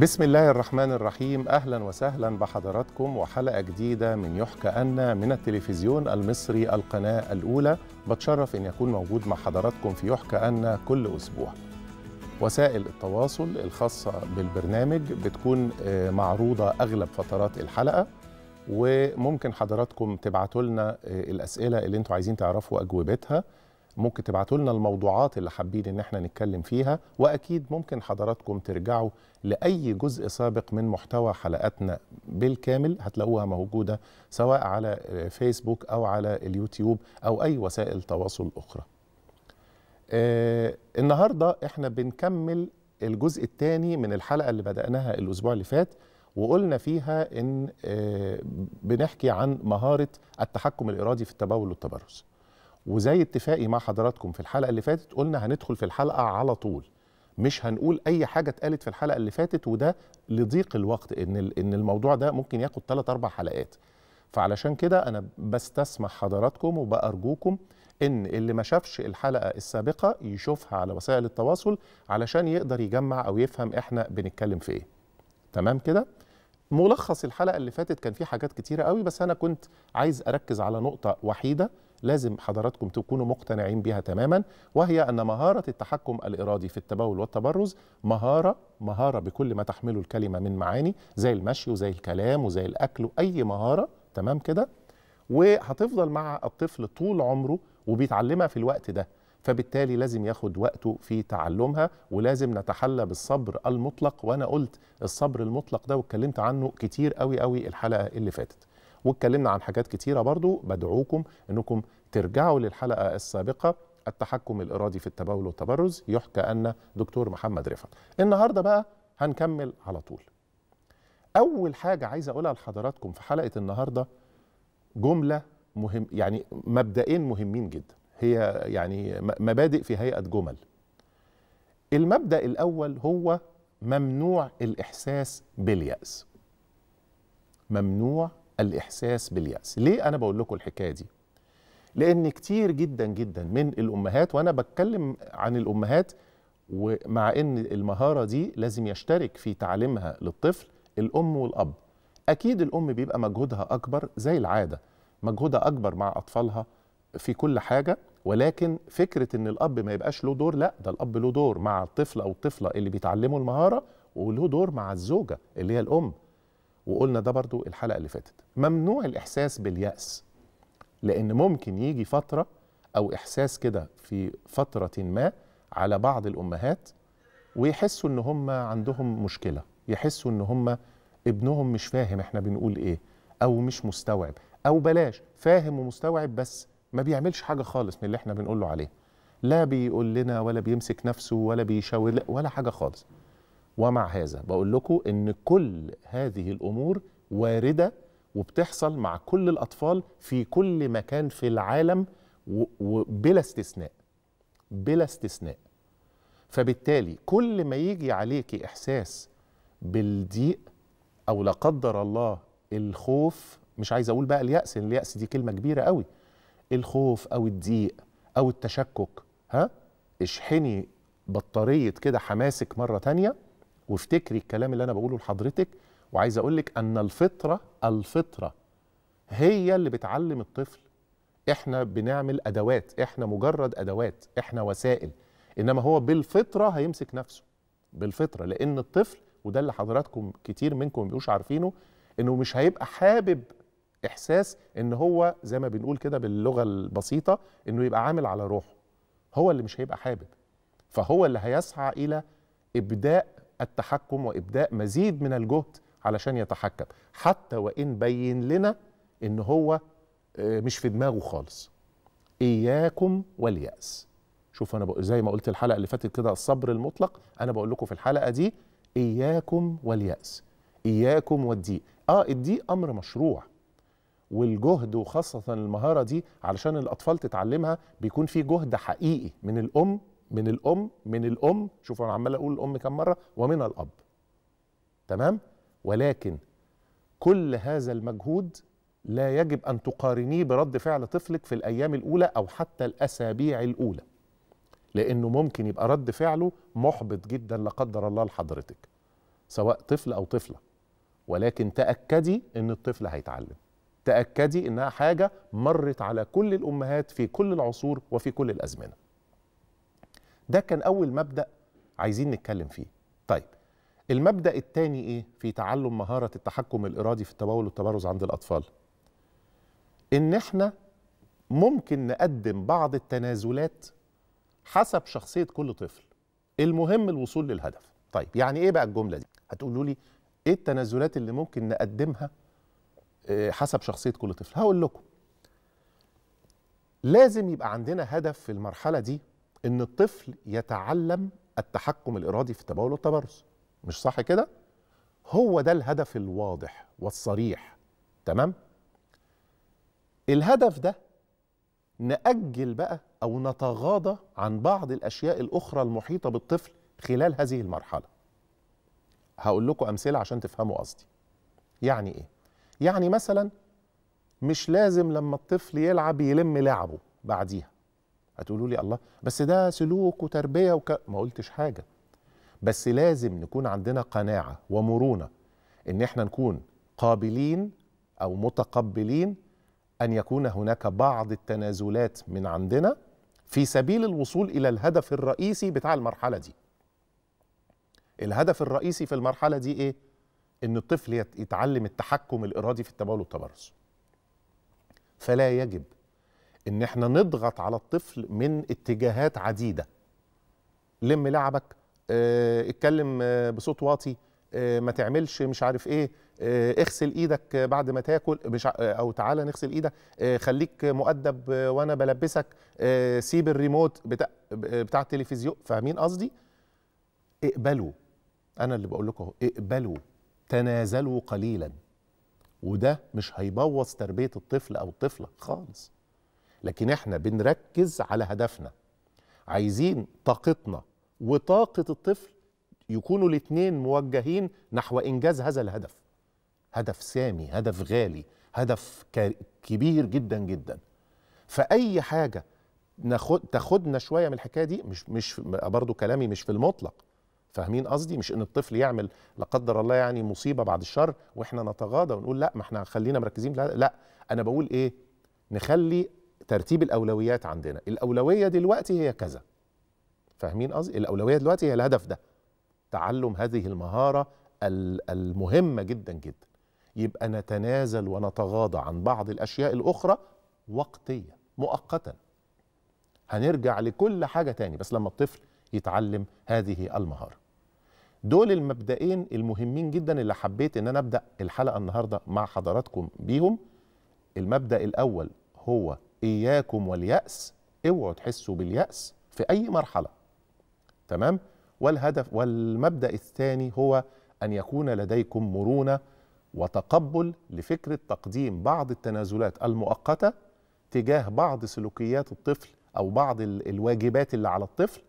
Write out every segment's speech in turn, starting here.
بسم الله الرحمن الرحيم اهلا وسهلا بحضراتكم وحلقه جديده من يحكى أن من التلفزيون المصري القناه الاولى بتشرف ان يكون موجود مع حضراتكم في يحكى أن كل اسبوع وسائل التواصل الخاصه بالبرنامج بتكون آه، معروضه اغلب فترات الحلقه وممكن حضراتكم تبعتوا لنا آه، الاسئله اللي انتوا عايزين تعرفوا اجوبتها ممكن تبعتوا لنا الموضوعات اللي حابين ان احنا نتكلم فيها واكيد ممكن حضراتكم ترجعوا لاي جزء سابق من محتوى حلقاتنا بالكامل هتلاقوها موجوده سواء على فيسبوك او على اليوتيوب او اي وسائل تواصل اخرى. آه النهارده احنا بنكمل الجزء الثاني من الحلقه اللي بداناها الاسبوع اللي فات وقلنا فيها ان آه بنحكي عن مهاره التحكم الارادي في التبول والتبرز. وزي اتفاقي مع حضراتكم في الحلقه اللي فاتت قلنا هندخل في الحلقه على طول مش هنقول اي حاجه اتقالت في الحلقه اللي فاتت وده لضيق الوقت ان ان الموضوع ده ممكن ياخد 3 اربع حلقات فعلشان كده انا بستسمح حضراتكم وبارجوكم ان اللي ما شافش الحلقه السابقه يشوفها على وسائل التواصل علشان يقدر يجمع او يفهم احنا بنتكلم في ايه تمام كده ملخص الحلقه اللي فاتت كان في حاجات كتيره قوي بس انا كنت عايز اركز على نقطه وحيده لازم حضراتكم تكونوا مقتنعين بها تماما وهي أن مهارة التحكم الإرادي في التبول والتبرز مهارة مهارة بكل ما تحمله الكلمة من معاني زي المشي وزي الكلام وزي الأكل وأي مهارة تمام كده وهتفضل مع الطفل طول عمره وبيتعلمها في الوقت ده فبالتالي لازم ياخد وقته في تعلمها ولازم نتحلى بالصبر المطلق وانا قلت الصبر المطلق ده واتكلمت عنه كتير قوي قوي الحلقه اللي فاتت واتكلمنا عن حاجات كتيرة برضو بدعوكم أنكم ترجعوا للحلقة السابقة التحكم الإرادي في التبول والتبرز يحكى أن دكتور محمد رفعت النهاردة بقى هنكمل على طول أول حاجة عايز أقولها لحضراتكم في حلقة النهاردة جملة مهم يعني مبدئين مهمين جدا هي يعني مبادئ في هيئة جمل المبدأ الأول هو ممنوع الإحساس باليأس ممنوع الإحساس باليأس ليه أنا بقول لكم الحكاية دي لأن كتير جدا جدا من الأمهات وأنا بتكلم عن الأمهات ومع ان المهاره دي لازم يشترك في تعليمها للطفل الام والاب اكيد الام بيبقى مجهودها اكبر زي العاده مجهودها اكبر مع اطفالها في كل حاجه ولكن فكره ان الاب ما يبقاش له دور لا ده الاب له دور مع الطفل او الطفله اللي بيتعلموا المهاره وله دور مع الزوجه اللي هي الام وقلنا ده برضو الحلقه اللي فاتت ممنوع الاحساس بالياس لان ممكن يجي فتره او احساس كده في فتره ما على بعض الامهات ويحسوا ان هم عندهم مشكله يحسوا ان هم ابنهم مش فاهم احنا بنقول ايه او مش مستوعب او بلاش فاهم ومستوعب بس ما بيعملش حاجه خالص من اللي احنا بنقوله عليه لا بيقول لنا ولا بيمسك نفسه ولا بيشاور ولا حاجه خالص ومع هذا بقول لكم ان كل هذه الامور وارده وبتحصل مع كل الاطفال في كل مكان في العالم وبلا استثناء بلا استثناء فبالتالي كل ما يجي عليك احساس بالضيق او لا قدر الله الخوف مش عايز اقول بقى الياس الياس دي كلمه كبيره قوي الخوف او الضيق او التشكك ها اشحني بطاريه كده حماسك مره ثانيه وافتكري الكلام اللي انا بقوله لحضرتك وعايز اقول لك ان الفطره الفطره هي اللي بتعلم الطفل احنا بنعمل ادوات احنا مجرد ادوات احنا وسائل انما هو بالفطره هيمسك نفسه بالفطره لان الطفل وده اللي حضراتكم كتير منكم مش عارفينه انه مش هيبقى حابب احساس ان هو زي ما بنقول كده باللغه البسيطه انه يبقى عامل على روحه هو اللي مش هيبقى حابب فهو اللي هيسعى الى ابداء التحكم وابداء مزيد من الجهد علشان يتحكم حتى وان بين لنا ان هو آه، مش في دماغه خالص اياكم والياس شوف انا زي ما قلت الحلقه اللي فاتت كده الصبر المطلق انا بقول لكم في الحلقه دي اياكم والياس اياكم والضيق اه الضيق امر مشروع والجهد وخاصة المهارة دي علشان الأطفال تتعلمها بيكون في جهد حقيقي من الأم من الام من الام شوفوا انا عمال اقول الام كم مره ومن الاب تمام ولكن كل هذا المجهود لا يجب ان تقارنيه برد فعل طفلك في الايام الاولى او حتى الاسابيع الاولى لانه ممكن يبقى رد فعله محبط جدا لا قدر الله لحضرتك سواء طفل او طفله ولكن تاكدي ان الطفل هيتعلم تاكدي انها حاجه مرت على كل الامهات في كل العصور وفي كل الازمنه ده كان أول مبدأ عايزين نتكلم فيه طيب المبدأ الثاني إيه في تعلم مهارة التحكم الإرادي في التبول والتبرز عند الأطفال إن إحنا ممكن نقدم بعض التنازلات حسب شخصية كل طفل المهم الوصول للهدف طيب يعني إيه بقى الجملة دي هتقولوا لي إيه التنازلات اللي ممكن نقدمها آه، حسب شخصية كل طفل هقول لكم لازم يبقى عندنا هدف في المرحلة دي ان الطفل يتعلم التحكم الارادي في التبول والتبرز مش صح كده هو ده الهدف الواضح والصريح تمام الهدف ده نأجل بقى أو نتغاضى عن بعض الأشياء الأخرى المحيطة بالطفل خلال هذه المرحلة هقول لكم أمثلة عشان تفهموا قصدي يعني إيه؟ يعني مثلا مش لازم لما الطفل يلعب يلم لعبه بعديها هتقولوا لي الله بس ده سلوك وتربيه وك... ما قلتش حاجه بس لازم نكون عندنا قناعه ومرونه ان احنا نكون قابلين او متقبلين ان يكون هناك بعض التنازلات من عندنا في سبيل الوصول الى الهدف الرئيسي بتاع المرحله دي الهدف الرئيسي في المرحله دي ايه ان الطفل يتعلم التحكم الارادي في التبول والتبرز فلا يجب ان احنا نضغط على الطفل من اتجاهات عديده لم لعبك اه اتكلم آه، بصوت واطي اه ما تعملش مش عارف ايه آه، اغسل ايدك بعد ما تاكل مش آه، او تعالى نغسل ايدك خليك مؤدب وانا بلبسك سيب الريموت بتاع, بتاع التلفزيون فاهمين قصدي اقبلوا انا اللي بقول لكم اهو اقبلوا تنازلوا قليلا وده مش هيبوظ تربيه الطفل او الطفله خالص لكن احنا بنركز على هدفنا عايزين طاقتنا وطاقة الطفل يكونوا الاثنين موجهين نحو إنجاز هذا الهدف هدف سامي هدف غالي هدف كبير جدا جدا فأي حاجة ناخد تاخدنا شوية من الحكاية دي مش مش برضو كلامي مش في المطلق فاهمين قصدي مش ان الطفل يعمل لا قدر الله يعني مصيبه بعد الشر واحنا نتغاضى ونقول لا ما احنا خلينا مركزين لا لا انا بقول ايه نخلي ترتيب الاولويات عندنا الاولويه دلوقتي هي كذا فاهمين قصدي الاولويه دلوقتي هي الهدف ده تعلم هذه المهاره المهمه جدا جدا يبقى نتنازل ونتغاضى عن بعض الاشياء الاخرى وقتيا مؤقتا هنرجع لكل حاجه تاني بس لما الطفل يتعلم هذه المهاره دول المبدئين المهمين جدا اللي حبيت ان انا ابدا الحلقه النهارده مع حضراتكم بيهم المبدا الاول هو اياكم والياس اوعوا تحسوا بالياس في اي مرحله تمام والهدف والمبدا الثاني هو ان يكون لديكم مرونه وتقبل لفكره تقديم بعض التنازلات المؤقته تجاه بعض سلوكيات الطفل او بعض الواجبات اللي على الطفل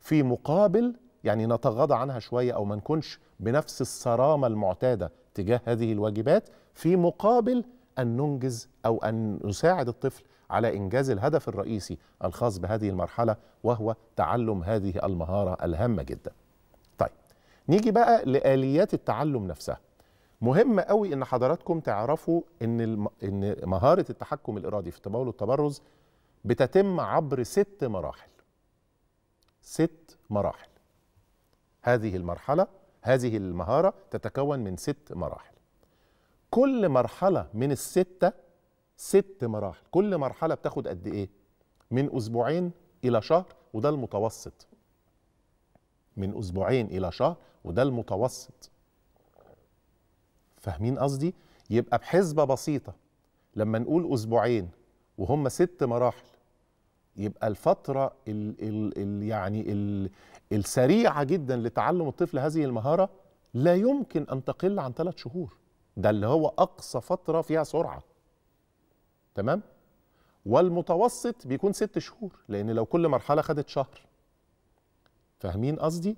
في مقابل يعني نتغاضى عنها شويه او ما نكونش بنفس الصرامه المعتاده تجاه هذه الواجبات في مقابل ان ننجز او ان نساعد الطفل على إنجاز الهدف الرئيسي الخاص بهذه المرحلة وهو تعلم هذه المهارة الهامة جدا طيب نيجي بقى لآليات التعلم نفسها مهم قوي ان حضراتكم تعرفوا ان ان مهاره التحكم الارادي في التبول والتبرز بتتم عبر ست مراحل ست مراحل هذه المرحله هذه المهاره تتكون من ست مراحل كل مرحله من السته ست مراحل كل مرحله بتاخد قد ايه من اسبوعين الى شهر وده المتوسط من اسبوعين الى شهر وده المتوسط فاهمين قصدي يبقى بحسبه بسيطه لما نقول اسبوعين وهم ست مراحل يبقى الفتره الـ الـ الـ يعني الـ السريعه جدا لتعلم الطفل هذه المهاره لا يمكن ان تقل عن ثلاث شهور ده اللي هو اقصى فتره فيها سرعه تمام والمتوسط بيكون ست شهور لان لو كل مرحله خدت شهر فاهمين قصدي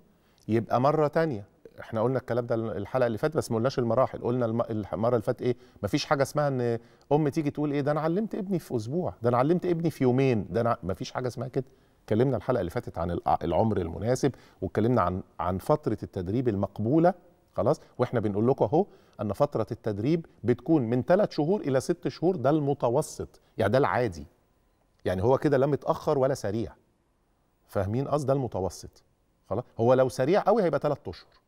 يبقى مره تانية احنا قلنا الكلام ده الحلقه اللي فاتت بس ما قلناش المراحل قلنا المره اللي فاتت ايه مفيش حاجه اسمها ان ام تيجي تقول ايه ده انا علمت ابني في اسبوع ده انا علمت ابني في يومين ده انا مفيش حاجه اسمها كده اتكلمنا الحلقه اللي فاتت عن العمر المناسب واتكلمنا عن عن فتره التدريب المقبوله خلاص واحنا بنقول لكم اهو ان فتره التدريب بتكون من ثلاث شهور الى ست شهور ده المتوسط يعني ده العادي يعني هو كده لا متاخر ولا سريع فاهمين قصد ده المتوسط خلاص هو لو سريع قوي هيبقى ثلاث اشهر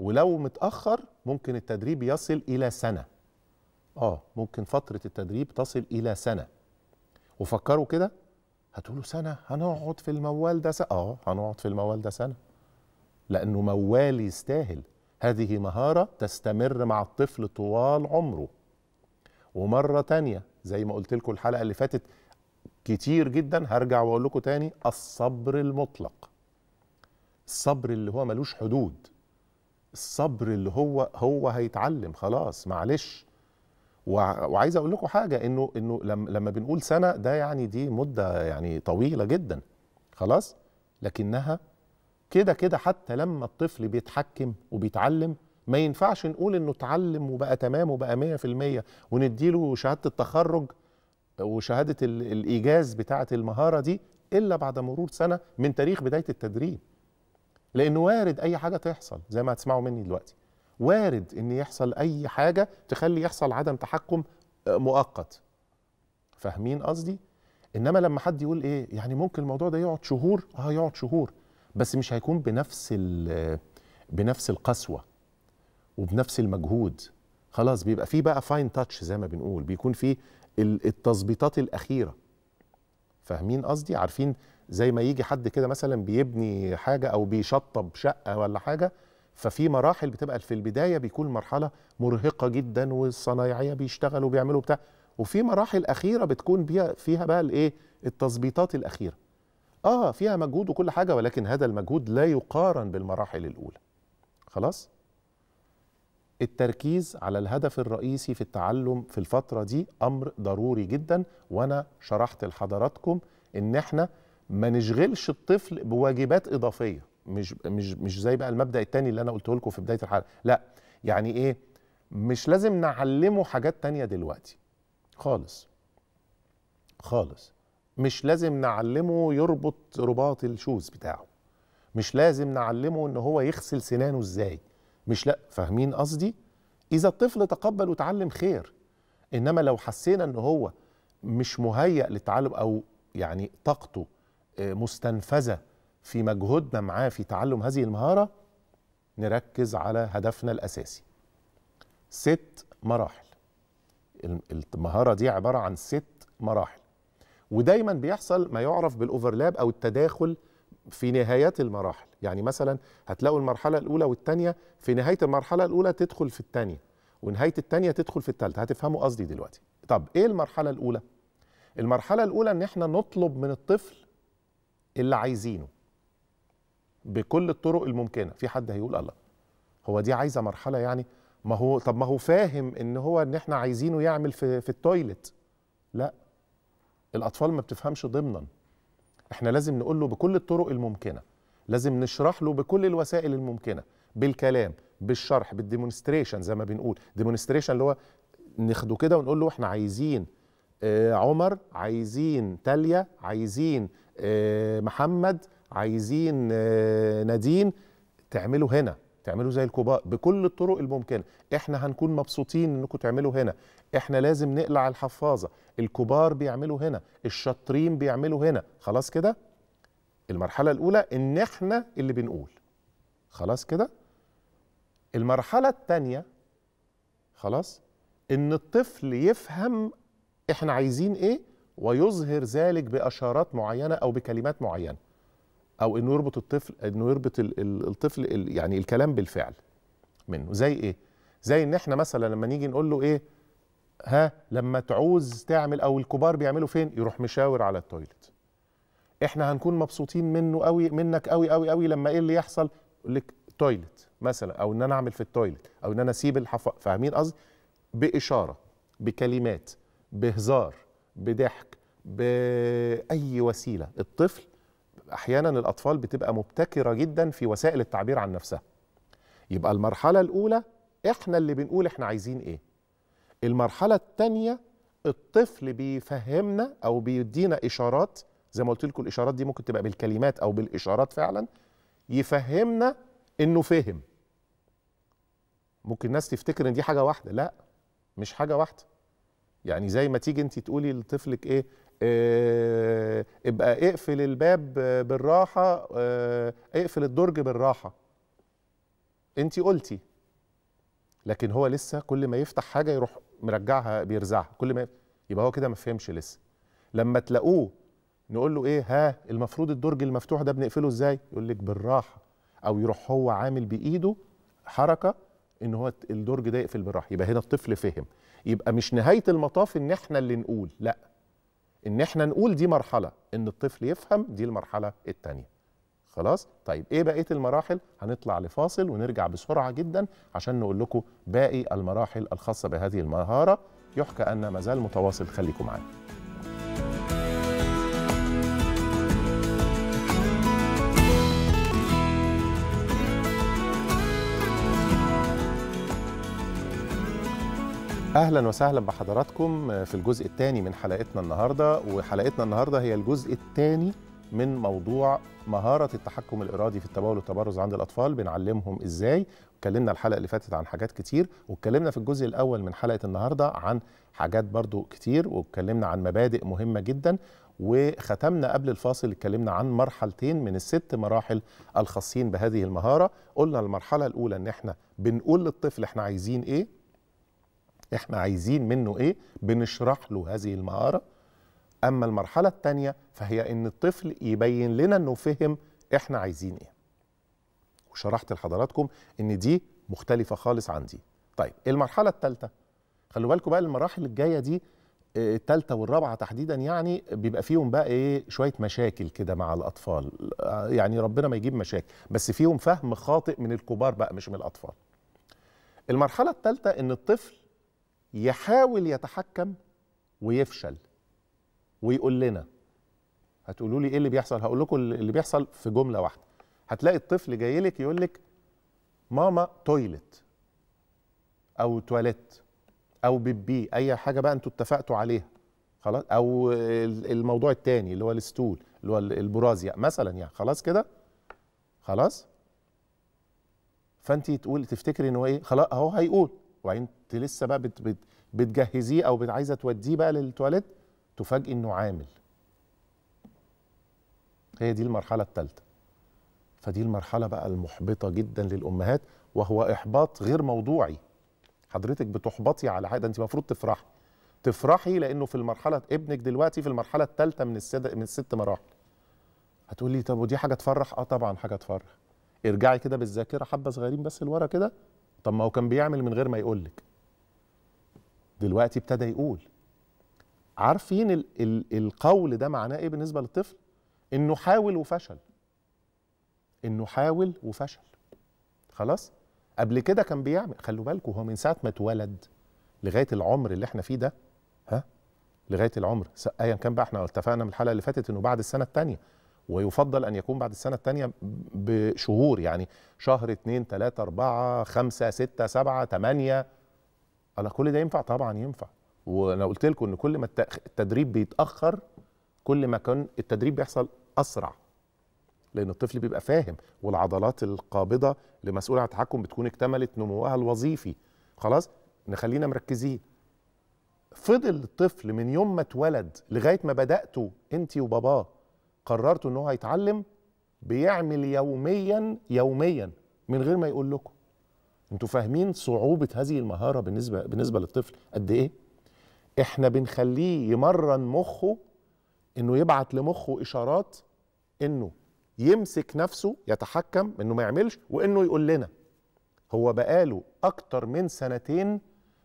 ولو متاخر ممكن التدريب يصل الى سنه اه ممكن فتره التدريب تصل الى سنه وفكروا كده هتقولوا سنه هنقعد في الموال ده سنه اه هنقعد في الموال ده سنه لأنه موال يستاهل هذه مهارة تستمر مع الطفل طوال عمره ومرة تانية زي ما قلت لكم الحلقة اللي فاتت كتير جدا هرجع واقول لكم تاني الصبر المطلق الصبر اللي هو ملوش حدود الصبر اللي هو هو هيتعلم خلاص معلش وعايز اقول لكم حاجه انه انه لما بنقول سنه ده يعني دي مده يعني طويله جدا خلاص لكنها كده كده حتى لما الطفل بيتحكم وبيتعلم ما ينفعش نقول انه اتعلم وبقى تمام وبقى 100% ونديله شهاده التخرج وشهاده الايجاز بتاعه المهاره دي الا بعد مرور سنه من تاريخ بدايه التدريب لانه وارد اي حاجه تحصل زي ما هتسمعوا مني دلوقتي وارد ان يحصل اي حاجه تخلي يحصل عدم تحكم آه، مؤقت فاهمين قصدي انما لما حد يقول ايه يعني ممكن الموضوع ده يقعد شهور اه يقعد شهور بس مش هيكون بنفس بنفس القسوه وبنفس المجهود خلاص بيبقى في بقى فاين تاتش زي ما بنقول بيكون في التظبيطات الاخيره فاهمين قصدي عارفين زي ما يجي حد كده مثلا بيبني حاجه او بيشطب شقه ولا حاجه ففي مراحل بتبقى في البدايه بيكون مرحله مرهقه جدا والصنايعيه بيشتغلوا وبيعملوا بتاع وفي مراحل اخيره بتكون فيها بقى الايه التظبيطات الاخيره اه فيها مجهود وكل حاجه ولكن هذا المجهود لا يقارن بالمراحل الاولى خلاص التركيز على الهدف الرئيسي في التعلم في الفتره دي امر ضروري جدا وانا شرحت لحضراتكم ان احنا ما نشغلش الطفل بواجبات اضافيه مش مش مش زي بقى المبدا الثاني اللي انا قلته لكم في بدايه الحلقه لا يعني ايه مش لازم نعلمه حاجات تانية دلوقتي خالص خالص مش لازم نعلمه يربط رباط الشوز بتاعه مش لازم نعلمه ان هو يغسل سنانه ازاي مش لا فاهمين قصدي اذا الطفل تقبل وتعلم خير انما لو حسينا ان هو مش مهيأ للتعلم او يعني طاقته آه، مستنفذه في مجهودنا معاه في تعلم هذه المهاره نركز على هدفنا الاساسي ست مراحل المهاره دي عباره عن ست مراحل ودايما بيحصل ما يعرف بالاوفرلاب او التداخل في نهايات المراحل يعني مثلا هتلاقوا المرحله الاولى والثانيه في نهايه المرحله الاولى تدخل في الثانيه ونهايه الثانيه تدخل في الثالثه هتفهموا قصدي دلوقتي طب ايه المرحله الاولى المرحله الاولى ان احنا نطلب من الطفل اللي عايزينه بكل الطرق الممكنه في حد هيقول الله هو دي عايزه مرحله يعني ما هو طب ما هو فاهم ان هو ان احنا عايزينه يعمل في, في التويلت لا الاطفال ما بتفهمش ضمنا احنا لازم نقول له بكل الطرق الممكنه لازم نشرح له بكل الوسائل الممكنه بالكلام بالشرح بالديمونستريشن زي ما بنقول ديمونستريشن اللي هو ناخده كده ونقول له احنا عايزين آه عمر عايزين تاليا عايزين آه محمد عايزين آه نادين تعملوا هنا تعملوا زي الكبار بكل الطرق الممكنه احنا هنكون مبسوطين انكم تعملوا هنا احنا لازم نقلع الحفاظه الكبار بيعملوا هنا الشاطرين بيعملوا هنا خلاص كده المرحله الاولى ان احنا اللي بنقول خلاص كده المرحله الثانيه خلاص ان الطفل يفهم احنا عايزين ايه ويظهر ذلك باشارات معينه او بكلمات معينه او انه يربط الطفل انه يربط الطفل يعني الكلام بالفعل منه زي ايه زي ان احنا مثلا لما نيجي نقول له ايه ها لما تعوز تعمل او الكبار بيعملوا فين يروح مشاور على التويلت احنا هنكون مبسوطين منه قوي منك قوي قوي قوي لما ايه اللي يحصل لك تويلت مثلا او ان انا اعمل في التويلت او ان انا اسيب الحف فاهمين قصدي باشاره بكلمات بهزار بضحك باي وسيله الطفل احيانا الاطفال بتبقى مبتكره جدا في وسائل التعبير عن نفسها يبقى المرحله الاولى احنا اللي بنقول احنا عايزين ايه المرحله الثانيه الطفل بيفهمنا او بيدينا اشارات زي ما قلت لكم الاشارات دي ممكن تبقى بالكلمات او بالاشارات فعلا يفهمنا انه فهم ممكن الناس تفتكر ان دي حاجه واحده لا مش حاجه واحده يعني زي ما تيجي انت تقولي لطفلك ايه اه ابقى اقفل الباب بالراحه اه اقفل الدرج بالراحه انت قلتي لكن هو لسه كل ما يفتح حاجه يروح مرجعها بيرزعها كل ما يبقى هو كده ما فهمش لسه لما تلاقوه نقول له ايه ها المفروض الدرج المفتوح ده بنقفله ازاي يقول لك بالراحه او يروح هو عامل بايده حركه ان هو الدرج ده يقفل بالراحه يبقى هنا الطفل فهم يبقى مش نهايه المطاف ان احنا اللي نقول لا ان احنا نقول دي مرحله ان الطفل يفهم دي المرحله الثانيه خلاص طيب ايه بقيه المراحل هنطلع لفاصل ونرجع بسرعه جدا عشان نقول لكم باقي المراحل الخاصه بهذه المهاره يحكى ان ما زال متواصل خليكم معانا اهلا وسهلا بحضراتكم في الجزء الثاني من حلقتنا النهارده وحلقتنا النهارده هي الجزء الثاني من موضوع مهارة التحكم الإرادي في التبول والتبرز عند الأطفال بنعلمهم إزاي اتكلمنا الحلقة اللي فاتت عن حاجات كتير واتكلمنا في الجزء الأول من حلقة النهاردة عن حاجات برضو كتير واتكلمنا عن مبادئ مهمة جدا وختمنا قبل الفاصل اتكلمنا عن مرحلتين من الست مراحل الخاصين بهذه المهارة قلنا المرحلة الأولى إن إحنا بنقول للطفل إحنا عايزين إيه إحنا عايزين منه إيه بنشرح له هذه المهارة اما المرحله الثانيه فهي ان الطفل يبين لنا انه فهم احنا عايزين ايه وشرحت لحضراتكم ان دي مختلفه خالص عن دي طيب المرحله الثالثه خلوا بالكم بقى المراحل الجايه دي آه، الثالثه والرابعه تحديدا يعني بيبقى فيهم بقى ايه شويه مشاكل كده مع الاطفال آه، يعني ربنا ما يجيب مشاكل بس فيهم فهم خاطئ من الكبار بقى مش من الاطفال المرحله الثالثه ان الطفل يحاول يتحكم ويفشل ويقول لنا هتقولوا لي ايه اللي بيحصل هقول لكم اللي بيحصل في جمله واحده هتلاقي الطفل جاي لك يقول لك ماما تويلت او تواليت او بيبي اي حاجه بقى انتوا اتفقتوا عليها خلاص او الموضوع الثاني اللي هو الستول اللي هو البرازيا مثلا يعني خلاص كده خلاص فانت تقول تفتكري ان هو ايه خلاص اهو هيقول وبعدين انت لسه بقى بت بتجهزيه او عايزه توديه بقى للتواليت تفاجئي انه عامل هي دي المرحله الثالثه فدي المرحله بقى المحبطه جدا للامهات وهو احباط غير موضوعي حضرتك بتحبطي على حاجه انت المفروض تفرحي تفرحي لانه في المرحله ابنك دلوقتي في المرحله الثالثه من السد من الست مراحل هتقولي طب ودي حاجه تفرح اه طبعا حاجه تفرح ارجعي كده بالذاكره حبه صغيرين بس لورا كده طب ما هو كان بيعمل من غير ما يقول لك دلوقتي ابتدى يقول عارفين الـ الـ القول ده معناه ايه بالنسبه للطفل انه حاول وفشل انه حاول وفشل خلاص قبل كده كان بيعمل خلوا بالكم هو من ساعه ما اتولد لغايه العمر اللي احنا فيه ده ها لغايه العمر ايا كان بقى احنا اتفقنا من الحلقه اللي فاتت انه بعد السنه الثانيه ويفضل ان يكون بعد السنه الثانيه بشهور يعني شهر 2 3 4 5 6 7 8 على كل ده ينفع طبعا ينفع وانا قلت لكم ان كل ما التدريب بيتاخر كل ما كان التدريب بيحصل اسرع لان الطفل بيبقى فاهم والعضلات القابضه اللي مسؤوله عن التحكم بتكون اكتملت نموها الوظيفي خلاص نخلينا مركزين فضل الطفل من يوم ما اتولد لغايه ما بداتوا انت وباباه قررتوا ان هو هيتعلم بيعمل يوميا يوميا من غير ما يقول لكم انتوا فاهمين صعوبه هذه المهاره بالنسبه بالنسبه للطفل قد ايه احنا بنخليه يمرن مخه انه يبعت لمخه اشارات انه يمسك نفسه يتحكم انه ما يعملش وانه يقول لنا هو بقاله اكتر من سنتين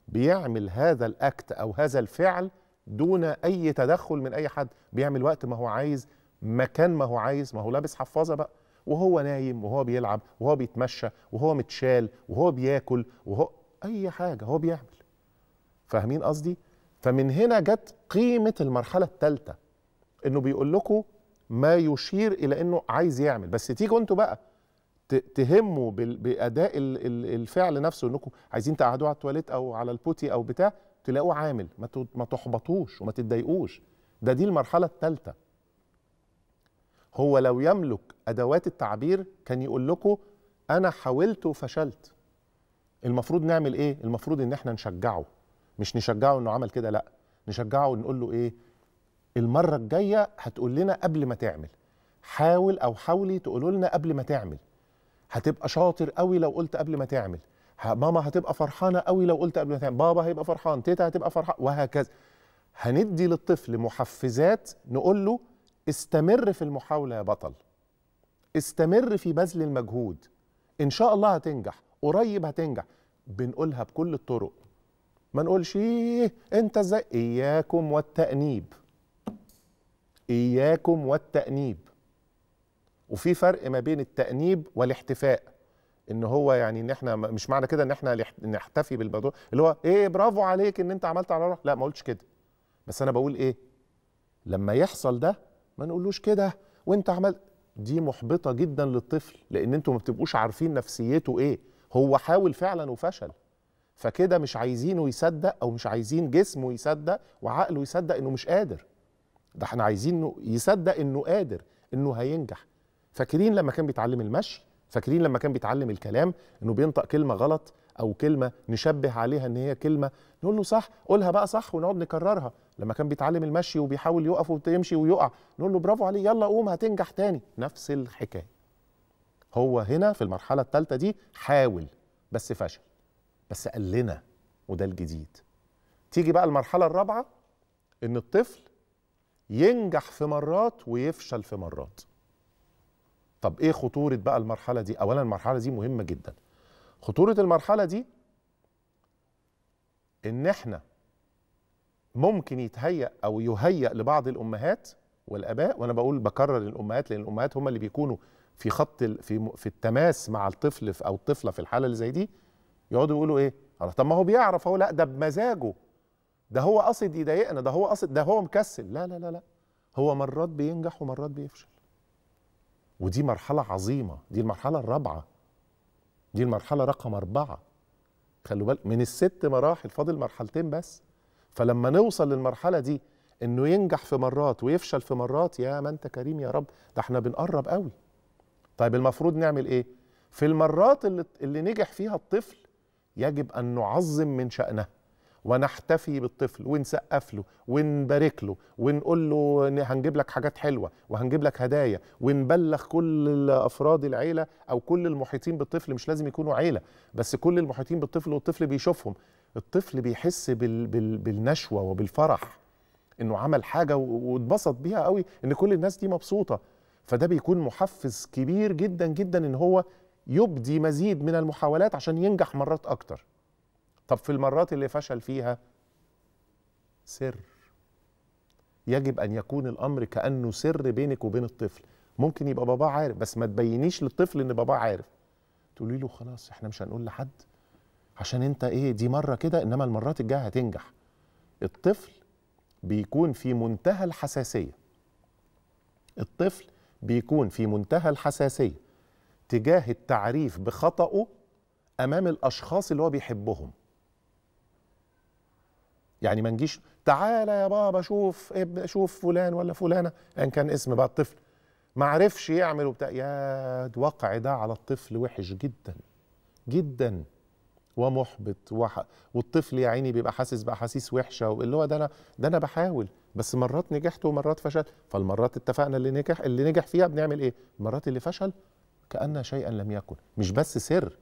بيعمل هذا الاكت او هذا الفعل دون اي تدخل من اي حد بيعمل وقت ما هو عايز مكان ما هو عايز ما هو لابس حفاظه بقى وهو نايم وهو بيلعب وهو بيتمشى وهو متشال وهو بياكل وهو اي حاجه هو بيعمل فاهمين قصدي فمن هنا جت قيمة المرحلة الثالثة انه بيقول لكم ما يشير الى انه عايز يعمل بس تيجوا انتوا بقى تهموا باداء الفعل نفسه انكم عايزين تقعدوه على التواليت او على البوتي او بتاع تلاقوه عامل ما تحبطوش وما تتضايقوش ده دي المرحله الثالثه هو لو يملك ادوات التعبير كان يقول لكم انا حاولت وفشلت المفروض نعمل ايه المفروض ان احنا نشجعه مش نشجعه انه عمل كده لا نشجعه ونقول له ايه المره الجايه هتقول لنا قبل ما تعمل حاول او حاولي تقولوا لنا قبل ما تعمل هتبقى شاطر قوي لو قلت قبل ما تعمل ماما هتبقى فرحانه قوي لو قلت قبل ما تعمل بابا هيبقى فرحان تيتا هتبقى فرحان وهكذا هندي للطفل محفزات نقول له استمر في المحاوله يا بطل استمر في بذل المجهود ان شاء الله هتنجح قريب هتنجح بنقولها بكل الطرق ما نقولش إيه أنت إزاي إياكم والتأنيب إياكم والتأنيب وفي فرق ما بين التأنيب والاحتفاء ان هو يعني ان احنا مش معنى كده ان احنا نحتفي بالموضوع اللي هو ايه برافو عليك ان انت عملت على روح لا ما قلتش كده بس انا بقول ايه لما يحصل ده ما نقولوش كده وانت عملت دي محبطه جدا للطفل لان انتوا ما بتبقوش عارفين نفسيته ايه هو حاول فعلا وفشل فكده مش عايزينه يصدق او مش عايزين جسمه يصدق وعقله يصدق انه مش قادر ده احنا عايزينه يصدق انه قادر انه هينجح فاكرين لما كان بيتعلم المشي فاكرين لما كان بيتعلم الكلام انه بينطق كلمه غلط او كلمه نشبه عليها ان هي كلمه نقول له صح قولها بقى صح ونقعد نكررها لما كان بيتعلم المشي وبيحاول يقف ويمشي ويقع نقول له برافو عليه يلا قوم هتنجح تاني نفس الحكايه هو هنا في المرحله الثالثه دي حاول بس فشل بس قال لنا وده الجديد تيجي بقى المرحله الرابعه ان الطفل ينجح في مرات ويفشل في مرات طب ايه خطوره بقى المرحله دي اولا المرحله دي مهمه جدا خطوره المرحله دي ان احنا ممكن يتهيأ او يهيأ لبعض الامهات والاباء وانا بقول بكرر الامهات لان الامهات هم اللي بيكونوا في خط في في التماس مع الطفل او الطفله في الحاله اللي زي دي يقعدوا يقولوا ايه طب ما هو بيعرف اهو لا ده بمزاجه ده هو قصد يضايقنا ده هو قصد ده هو مكسل لا لا لا لا هو مرات بينجح ومرات بيفشل ودي مرحلة عظيمة دي المرحلة الرابعة دي المرحلة رقم أربعة خلوا بالك من الست مراحل فاضل مرحلتين بس فلما نوصل للمرحلة دي إنه ينجح في مرات ويفشل في مرات يا ما أنت كريم يا رب ده إحنا بنقرب قوي طيب المفروض نعمل إيه؟ في المرات اللي, اللي نجح فيها الطفل يجب أن نعظم من شأنها ونحتفي بالطفل ونسقف له ونبارك له ونقول له هنجيب لك حاجات حلوه وهنجيب لك هدايا ونبلغ كل افراد العيله او كل المحيطين بالطفل مش لازم يكونوا عيله بس كل المحيطين بالطفل والطفل بيشوفهم الطفل بيحس بال بال بالنشوه وبالفرح انه عمل حاجه واتبسط بيها قوي ان كل الناس دي مبسوطه فده بيكون محفز كبير جدا جدا ان هو يبدي مزيد من المحاولات عشان ينجح مرات اكتر طب في المرات اللي فشل فيها سر يجب ان يكون الامر كانه سر بينك وبين الطفل ممكن يبقى باباه عارف بس ما تبينيش للطفل ان باباه عارف تقولي له خلاص احنا مش هنقول لحد عشان انت ايه دي مره كده انما المرات الجايه هتنجح الطفل بيكون في منتهى الحساسيه الطفل بيكون في منتهى الحساسيه تجاه التعريف بخطأه أمام الأشخاص اللي هو بيحبهم يعني ما نجيش تعالى يا بابا شوف ابن شوف فلان ولا فلانة أيا يعني كان اسم بقى الطفل ما عرفش يعمل وبتاع يا وقع ده على الطفل وحش جدا جدا ومحبط وح... والطفل يا عيني بيبقى حاسس باحاسيس وحشه واللي هو ده انا ده انا بحاول بس مرات نجحت ومرات فشلت فالمرات اتفقنا اللي نجح اللي نجح فيها بنعمل ايه المرات اللي فشل كأن شيئا لم يكن مش بس سر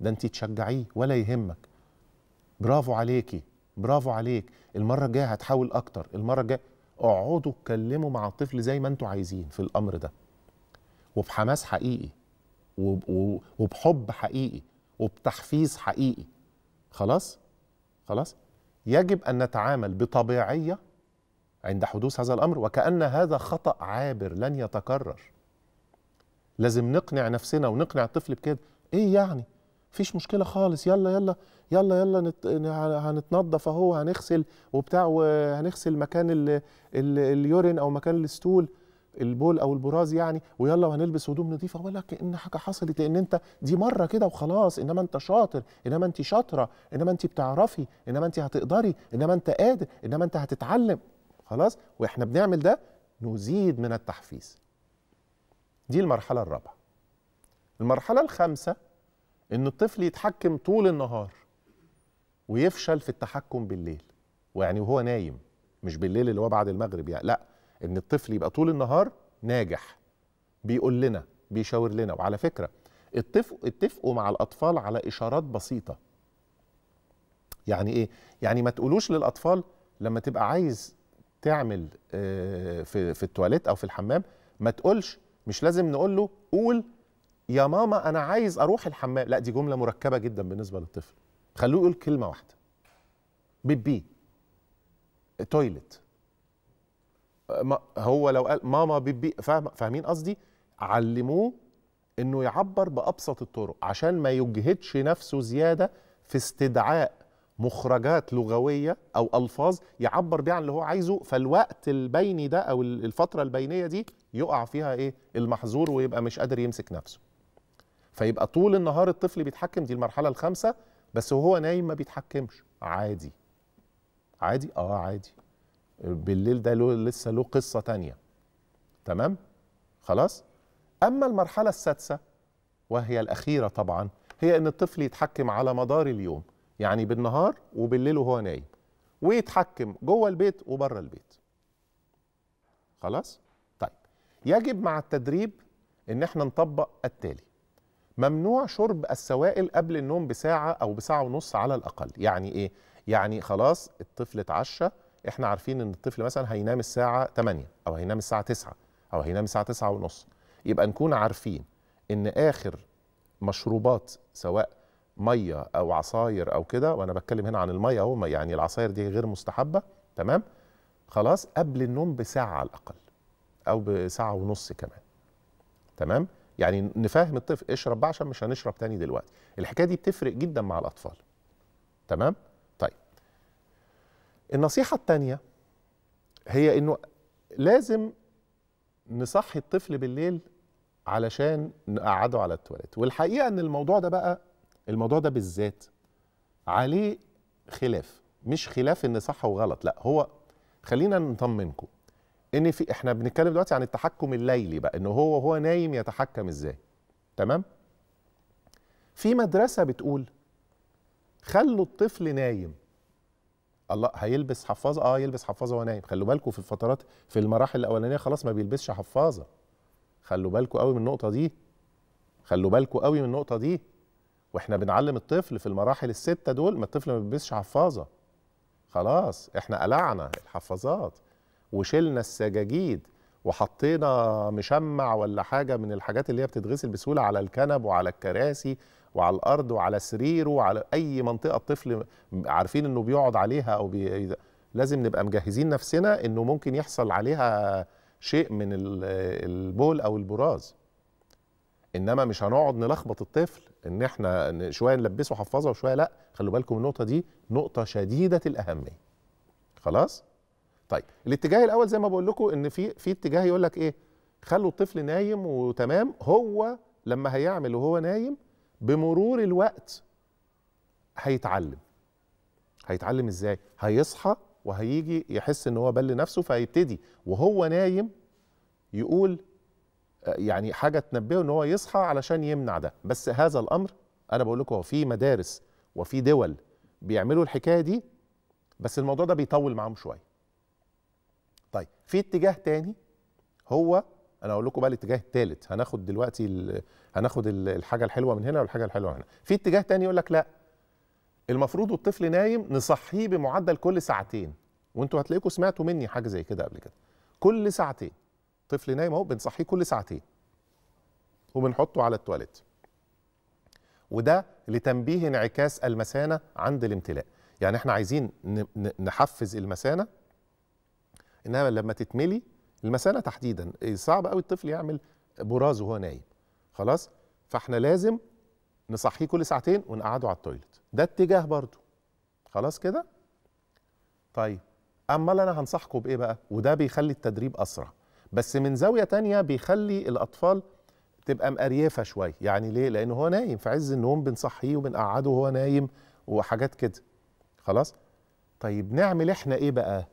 ده انت تشجعيه ولا يهمك برافو عليكي برافو عليك المرة الجاية هتحاول أكتر المرة الجاية اقعدوا اتكلموا مع الطفل زي ما انتوا عايزين في الأمر ده وبحماس حقيقي وبحب حقيقي وبتحفيز حقيقي خلاص خلاص يجب أن نتعامل بطبيعية عند حدوث هذا الأمر وكأن هذا خطأ عابر لن يتكرر لازم نقنع نفسنا ونقنع الطفل بكده ايه يعني مفيش مشكله خالص يلا يلا يلا يلا نت... هنتنضف اهو هنغسل وبتاع وهنغسل مكان ال... ال... اليورين او مكان الستول البول او البراز يعني ويلا وهنلبس هدوم نظيفه ولا كان حاجه حصلت لان انت دي مره كده وخلاص انما انت شاطر انما انت شاطره انما انت بتعرفي انما انت هتقدري انما انت قادر انما انت هتتعلم خلاص واحنا بنعمل ده نزيد من التحفيز دي المرحلة الرابعة المرحلة الخامسة إن الطفل يتحكم طول النهار ويفشل في التحكم بالليل ويعني وهو نايم مش بالليل اللي هو بعد المغرب يعني لا إن الطفل يبقى طول النهار ناجح بيقول لنا بيشاور لنا وعلى فكرة اتفق اتفقوا مع الأطفال على إشارات بسيطة يعني إيه؟ يعني ما تقولوش للأطفال لما تبقى عايز تعمل آه، في التواليت أو في الحمام ما تقولش مش لازم نقول له قول يا ماما انا عايز اروح الحمام لا دي جمله مركبه جدا بالنسبه للطفل خلوه يقول كلمه واحده بيبي تويلت هو لو قال ماما بيبي فاهمين قصدي علموه انه يعبر بابسط الطرق عشان ما يجهدش نفسه زياده في استدعاء مخرجات لغويه او الفاظ يعبر بيها عن اللي هو عايزه فالوقت البيني ده او الفتره البينيه دي يقع فيها ايه المحظور ويبقى مش قادر يمسك نفسه فيبقى طول النهار الطفل بيتحكم دي المرحله الخامسه بس وهو نايم ما بيتحكمش عادي عادي اه عادي بالليل ده له لسه له قصه تانية تمام خلاص اما المرحله السادسه وهي الاخيره طبعا هي ان الطفل يتحكم على مدار اليوم يعني بالنهار وبالليل وهو نايم ويتحكم جوه البيت وبره البيت خلاص طيب يجب مع التدريب ان احنا نطبق التالي ممنوع شرب السوائل قبل النوم بساعه او بساعه ونص على الاقل يعني ايه يعني خلاص الطفل اتعشى احنا عارفين ان الطفل مثلا هينام الساعه 8 او هينام الساعه 9 او هينام الساعه 9 ونص يبقى نكون عارفين ان اخر مشروبات سواء ميه او عصاير او كده وانا بتكلم هنا عن الميه اهو يعني العصاير دي غير مستحبه تمام خلاص قبل النوم بساعه على الاقل او بساعه ونص كمان تمام يعني نفهم الطفل اشرب بقى عشان مش هنشرب تاني دلوقتي الحكايه دي بتفرق جدا مع الاطفال تمام طيب النصيحه الثانيه هي انه لازم نصحي الطفل بالليل علشان نقعده على التواليت والحقيقه ان الموضوع ده بقى الموضوع ده بالذات عليه خلاف مش خلاف ان صح وغلط لا هو خلينا نطمنكم ان في احنا بنتكلم دلوقتي عن التحكم الليلي بقى ان هو هو نايم يتحكم ازاي تمام في مدرسه بتقول خلوا الطفل نايم الله هيلبس حفاظه اه يلبس حفاظه وهو نايم خلوا بالكم في الفترات في المراحل الاولانيه خلاص ما بيلبسش حفاظه خلوا بالكم قوي من النقطه دي خلوا بالكم قوي من النقطه دي واحنا بنعلم الطفل في المراحل الستة دول ما الطفل ما بيلبسش حفاظة خلاص احنا قلعنا الحفاظات وشلنا السجاجيد وحطينا مشمع ولا حاجة من الحاجات اللي هي بتتغسل بسهولة على الكنب وعلى الكراسي وعلى الأرض وعلى سريره وعلى أي منطقة الطفل عارفين إنه بيقعد عليها أو بي... لازم نبقى مجهزين نفسنا إنه ممكن يحصل عليها شيء من البول أو البراز إنما مش هنقعد نلخبط الطفل ان احنا شويه نلبسه حفاظه وشويه لا خلوا بالكم النقطه دي نقطه شديده الاهميه خلاص طيب الاتجاه الاول زي ما بقول لكم ان في في اتجاه يقول لك ايه خلوا الطفل نايم وتمام هو لما هيعمل وهو نايم بمرور الوقت هيتعلم هيتعلم ازاي هيصحى وهيجي يحس ان هو بل نفسه فهيبتدي وهو نايم يقول يعني حاجه تنبهه ان هو يصحى علشان يمنع ده بس هذا الامر انا بقول لكم في مدارس وفي دول بيعملوا الحكايه دي بس الموضوع ده بيطول معاهم شويه طيب في اتجاه تاني هو انا هقول لكم بقى الاتجاه الثالث هناخد دلوقتي هناخد الحاجه الحلوه من هنا والحاجه الحلوه من هنا في اتجاه تاني يقول لك لا المفروض والطفل نايم نصحيه بمعدل كل ساعتين وانتوا هتلاقيكم سمعتوا مني حاجه زي كده قبل كده كل ساعتين طفل نايم اهو بنصحيه كل ساعتين وبنحطه على التواليت وده لتنبيه انعكاس المثانه عند الامتلاء يعني احنا عايزين نحفز المثانه انها لما تتملي المثانه تحديدا صعب قوي الطفل يعمل براز وهو نايم خلاص فاحنا لازم نصحيه كل ساعتين ونقعده على التواليت ده اتجاه برضه خلاص كده طيب امال انا هنصحكم بايه بقى وده بيخلي التدريب اسرع بس من زاويه تانية بيخلي الاطفال تبقى مقريفه شويه يعني ليه لان هو نايم في عز النوم بنصحيه وبنقعده وهو نايم وحاجات كده خلاص طيب نعمل احنا ايه بقى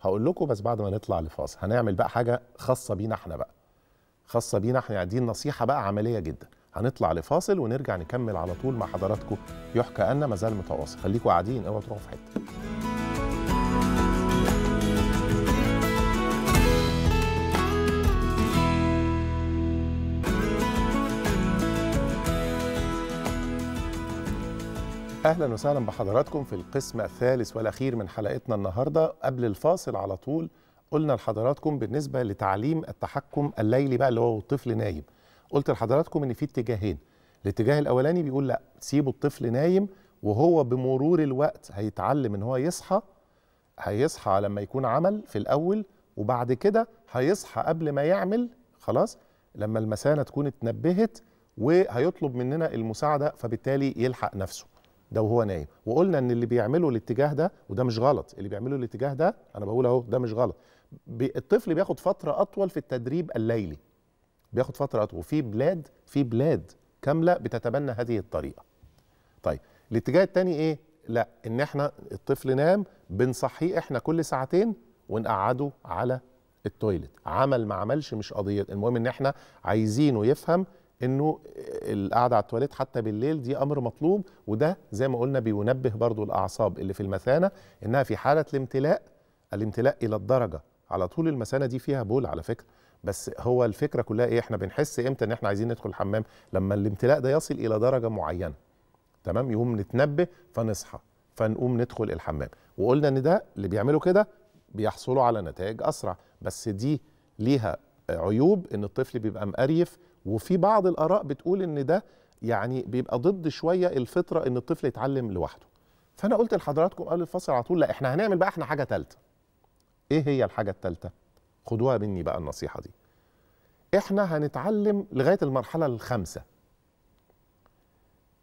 هقول لكم بس بعد ما نطلع لفاصل هنعمل بقى حاجه خاصه بينا احنا بقى خاصه بينا احنا يعني دي النصيحه بقى عمليه جدا هنطلع لفاصل ونرجع نكمل على طول مع حضراتكم يحكى ان مازال متواصل خليكم قاعدين اوعوا تروحوا في حته اهلا وسهلا بحضراتكم في القسم الثالث والاخير من حلقتنا النهارده قبل الفاصل على طول قلنا لحضراتكم بالنسبه لتعليم التحكم الليلي بقى اللي هو الطفل نايم قلت لحضراتكم ان في اتجاهين الاتجاه الاولاني بيقول لا سيبوا الطفل نايم وهو بمرور الوقت هيتعلم ان هو يصحى هيصحى لما يكون عمل في الاول وبعد كده هيصحى قبل ما يعمل خلاص لما المثانه تكون اتنبهت وهيطلب مننا المساعده فبالتالي يلحق نفسه ده وهو نايم وقلنا ان اللي بيعمله الاتجاه ده وده مش غلط اللي بيعمله الاتجاه ده انا بقول اهو ده مش غلط الطفل بياخد فتره اطول في التدريب الليلي بياخد فتره اطول وفي بلاد في بلاد كامله بتتبنى هذه الطريقه طيب الاتجاه الثاني ايه لا ان احنا الطفل نام بنصحيه احنا كل ساعتين ونقعده على التويلت عمل ما عملش مش قضيه المهم ان احنا عايزينه يفهم انه القعده على التواليت حتى بالليل دي امر مطلوب وده زي ما قلنا بينبه برضو الاعصاب اللي في المثانه انها في حاله الامتلاء الامتلاء الى الدرجه على طول المثانه دي فيها بول على فكره بس هو الفكره كلها ايه احنا بنحس امتى ان احنا عايزين ندخل الحمام لما الامتلاء ده يصل الى درجه معينه تمام يقوم نتنبه فنصحى فنقوم ندخل الحمام وقلنا ان ده اللي بيعملوا كده بيحصلوا على نتائج اسرع بس دي ليها عيوب ان الطفل بيبقى مقريف وفي بعض الآراء بتقول إن ده يعني بيبقى ضد شوية الفطرة إن الطفل يتعلم لوحده فأنا قلت لحضراتكم قبل الفصل على طول لا إحنا هنعمل بقى إحنا حاجة ثالثه إيه هي الحاجة الثالثه خدوها مني بقى النصيحة دي إحنا هنتعلم لغاية المرحلة الخامسة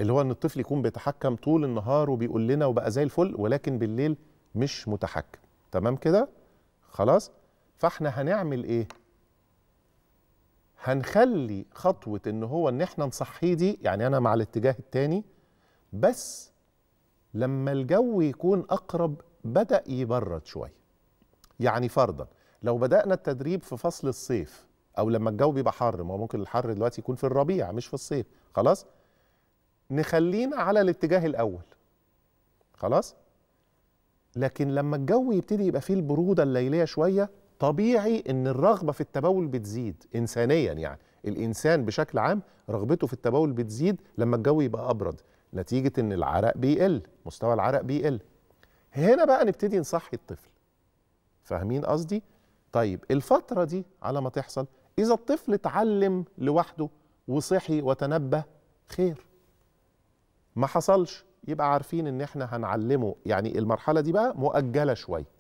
اللي هو ان الطفل يكون بيتحكم طول النهار وبيقول لنا وبقى زي الفل ولكن بالليل مش متحكم تمام كده خلاص فاحنا هنعمل ايه هنخلي خطوه ان هو ان احنا نصحيه دي يعني انا مع الاتجاه الثاني بس لما الجو يكون اقرب بدا يبرد شويه يعني فرضا لو بدانا التدريب في فصل الصيف او لما الجو بيبقى حر ما ممكن الحر دلوقتي يكون في الربيع مش في الصيف خلاص نخلينا على الاتجاه الاول خلاص لكن لما الجو يبتدي يبقى فيه البروده الليليه شويه طبيعي ان الرغبه في التبول بتزيد انسانيا يعني الانسان بشكل عام رغبته في التبول بتزيد لما الجو يبقى ابرد نتيجه ان العرق بيقل مستوى العرق بيقل هنا بقى نبتدي نصحي الطفل فاهمين قصدي طيب الفتره دي على ما تحصل اذا الطفل اتعلم لوحده وصحي وتنبه خير ما حصلش يبقى عارفين ان احنا هنعلمه يعني المرحله دي بقى مؤجله شويه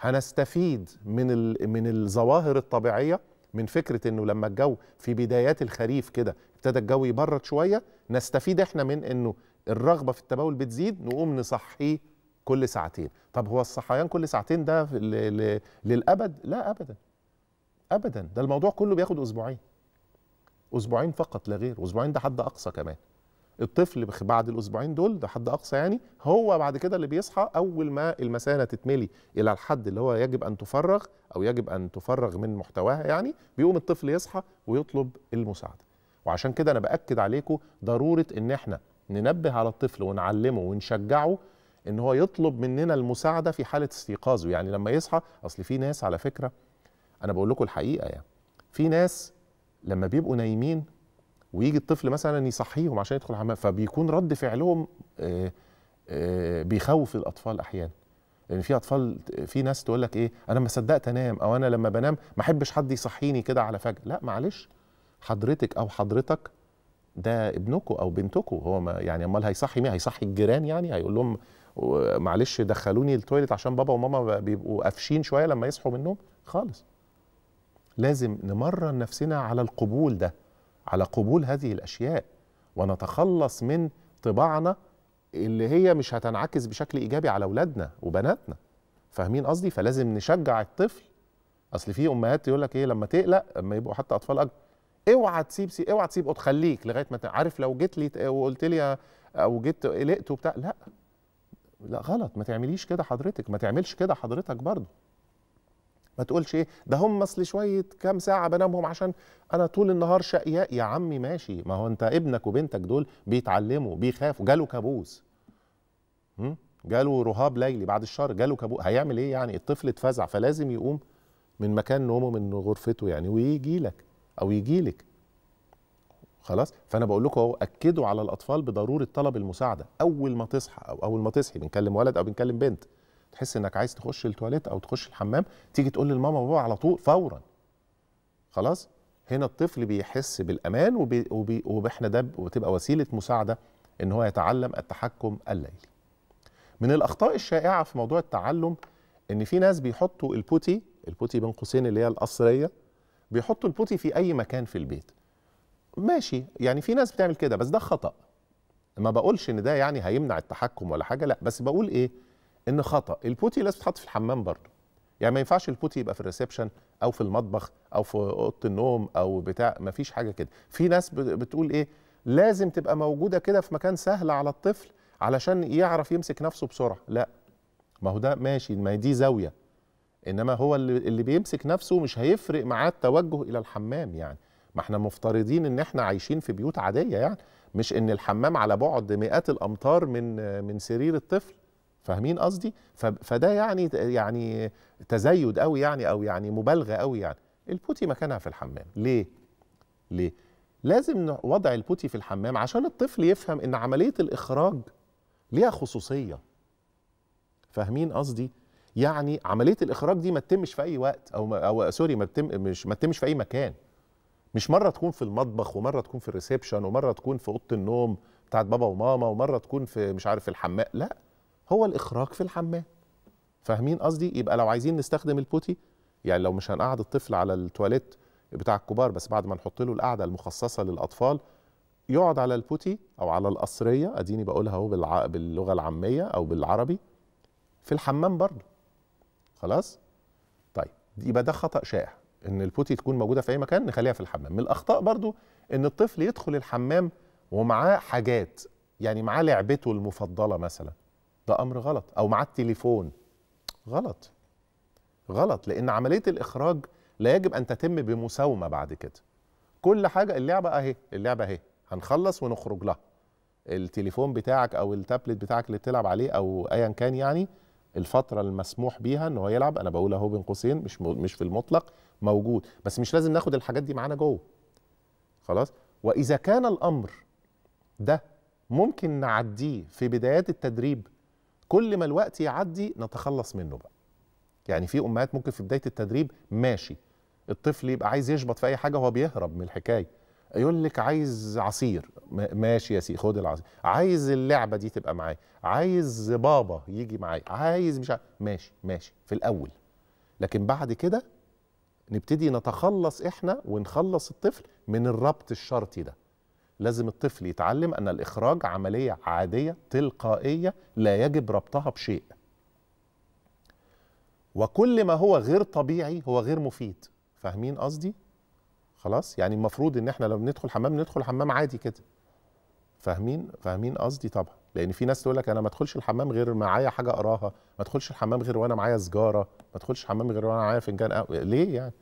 هنستفيد من من الظواهر الطبيعيه من فكره انه لما الجو في بدايات الخريف كده ابتدى الجو يبرد شويه نستفيد احنا من انه الرغبه في التبول بتزيد نقوم نصحيه كل ساعتين طب هو الصحيان كل ساعتين ده للابد لا ابدا ابدا ده الموضوع كله بياخد اسبوعين اسبوعين فقط لا غير اسبوعين ده حد اقصى كمان الطفل بعد الاسبوعين دول ده حد اقصى يعني هو بعد كده اللي بيصحى اول ما المثانه تتملي الى الحد اللي هو يجب ان تفرغ او يجب ان تفرغ من محتواها يعني بيقوم الطفل يصحى ويطلب المساعده وعشان كده انا باكد عليكم ضروره ان احنا ننبه على الطفل ونعلمه ونشجعه ان هو يطلب مننا المساعده في حاله استيقاظه يعني لما يصحى اصل في ناس على فكره انا بقول لكم الحقيقه يعني في ناس لما بيبقوا نايمين ويجي الطفل مثلا يصحيهم عشان يدخل الحمام فبيكون رد فعلهم آه، آه، بيخوف الاطفال احيانا لان يعني في اطفال في ناس تقول لك ايه انا ما صدقت انام او انا لما بنام ما احبش حد يصحيني كده على فجأة لا معلش حضرتك او حضرتك ده ابنكم او بنتكم هو ما يعني امال هيصحي مين هيصحي الجيران يعني هيقول لهم معلش دخلوني التويلت عشان بابا وماما بيبقوا قافشين شويه لما يصحوا من النوم خالص لازم نمرن نفسنا على القبول ده على قبول هذه الاشياء ونتخلص من طباعنا اللي هي مش هتنعكس بشكل ايجابي على اولادنا وبناتنا فاهمين قصدي فلازم نشجع الطفل اصل في امهات يقول لك ايه لما تقلق لما يبقوا حتى اطفال اكبر اوعى تسيب سي اوعى تسيب خليك لغايه ما عارف لو جيت لي وقلت لي او جيت قلقت وبتاع لا لا غلط ما تعمليش كده حضرتك ما تعملش كده حضرتك برضه ما تقولش ايه ده هم اصل شويه كام ساعه بنامهم عشان انا طول النهار شقياء يا عمي ماشي ما هو انت ابنك وبنتك دول بيتعلموا بيخافوا جاله كابوس جاله رهاب ليلي بعد الشر جاله كابوس هيعمل ايه يعني الطفل اتفزع فلازم يقوم من مكان نومه من غرفته يعني ويجي لك او يجي لك خلاص فانا بقول لكم اهو اكدوا على الاطفال بضروره طلب المساعده اول ما تصحى او اول ما تصحي بنكلم ولد او بنكلم بنت تحس انك عايز تخش التواليت او تخش الحمام تيجي تقول للماما وبابا على طول فورا خلاص هنا الطفل بيحس بالامان وبي وبي وباحنا ده وتبقى وسيله مساعده ان هو يتعلم التحكم الليلي من الاخطاء الشائعه في موضوع التعلم ان في ناس بيحطوا البوتي البوتي بين قوسين اللي هي القصريه بيحطوا البوتي في اي مكان في البيت ماشي يعني في ناس بتعمل كده بس ده خطأ ما بقولش ان ده يعني هيمنع التحكم ولا حاجه لا بس بقول ايه ان خطا البوتي لازم تتحط في الحمام برضه يعني ما ينفعش البوتي يبقى في الريسبشن او في المطبخ او في اوضه النوم او بتاع ما فيش حاجه كده في ناس بتقول ايه لازم تبقى موجوده كده في مكان سهل على الطفل علشان يعرف يمسك نفسه بسرعه لا ما هو ده ماشي ما دي زاويه انما هو اللي, اللي بيمسك نفسه مش هيفرق معاه التوجه الى الحمام يعني ما احنا مفترضين ان احنا عايشين في بيوت عاديه يعني مش ان الحمام على بعد مئات الامتار من من سرير الطفل فاهمين قصدي فده يعني يعني تزايد قوي يعني او يعني مبالغه قوي يعني البوتي مكانها في الحمام ليه ليه لازم وضع البوتي في الحمام عشان الطفل يفهم ان عمليه الاخراج ليها خصوصيه فاهمين قصدي يعني عمليه الاخراج دي ما تتمش في اي وقت او ما او سوري ما تتم مش ما تتمش في اي مكان مش مره تكون في المطبخ ومره تكون في الريسبشن ومره تكون في اوضه النوم بتاعت بابا وماما ومره تكون في مش عارف الحمام لا هو الاخراج في الحمام فاهمين قصدي يبقى لو عايزين نستخدم البوتي يعني لو مش هنقعد الطفل على التواليت بتاع الكبار بس بعد ما نحط له القعده المخصصه للاطفال يقعد على البوتي او على القصريه اديني بقولها اهو بالع... باللغه العاميه او بالعربي في الحمام برضه خلاص طيب يبقى ده خطا شائع ان البوتي تكون موجوده في اي مكان نخليها في الحمام من الاخطاء برضه ان الطفل يدخل الحمام ومعاه حاجات يعني معاه لعبته المفضله مثلا ده امر غلط او معاه التليفون غلط غلط لان عمليه الاخراج لا يجب ان تتم بمساومه بعد كده كل حاجه اللعبه اهي اللعبه اهي هنخلص ونخرج لها التليفون بتاعك او التابلت بتاعك اللي بتلعب عليه او ايا كان يعني الفتره المسموح بيها ان هو يلعب انا بقول اهو بين قوسين مش مش في المطلق موجود بس مش لازم ناخد الحاجات دي معانا جوه خلاص واذا كان الامر ده ممكن نعديه في بدايات التدريب كل ما الوقت يعدي نتخلص منه بقى يعني في امهات ممكن في بدايه التدريب ماشي الطفل يبقى عايز يشبط في اي حاجه وهو بيهرب من الحكايه يقول لك عايز عصير ماشي يا سي خد العصير عايز اللعبه دي تبقى معايا عايز بابا يجي معايا عايز مش عايز. ماشي ماشي في الاول لكن بعد كده نبتدي نتخلص احنا ونخلص الطفل من الربط الشرطي ده لازم الطفل يتعلم أن الإخراج عملية عادية تلقائية لا يجب ربطها بشيء وكل ما هو غير طبيعي هو غير مفيد فاهمين قصدي؟ خلاص يعني المفروض ان احنا لو بندخل حمام ندخل حمام عادي كده فاهمين فاهمين قصدي طبعا لان في ناس تقول لك انا ما ادخلش الحمام غير معايا حاجه اقراها ما ادخلش الحمام غير وانا معايا سجاره ما ادخلش الحمام غير وانا معايا فنجان ليه يعني